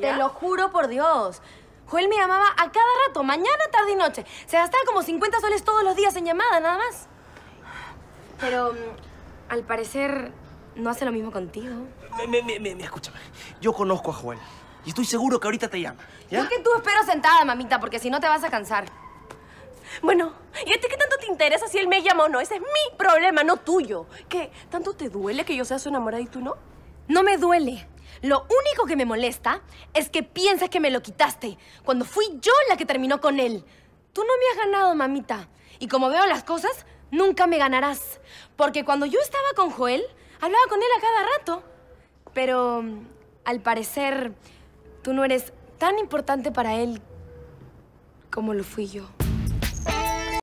Te lo juro por Dios. Joel me llamaba a cada rato, mañana, tarde y noche. Se gastaba como 50 soles todos los días en llamada, nada más. Pero mm, al parecer no hace lo mismo contigo. Me, me, me, me escúchame. Yo conozco a Joel y estoy seguro que ahorita te llama. ¿ya? que tú espero sentada, mamita, porque si no te vas a cansar. Bueno, ¿y a ti qué tanto te interesa si él me llama o no? Ese es mi problema, no tuyo. ¿Qué? ¿Tanto te duele que yo sea su enamorada y tú no? No me duele. Lo único que me molesta es que piensas que me lo quitaste, cuando fui yo la que terminó con él. Tú no me has ganado, mamita. Y como veo las cosas, nunca me ganarás. Porque cuando yo estaba con Joel, hablaba con él a cada rato. Pero, al parecer, tú no eres tan importante para él como lo fui yo.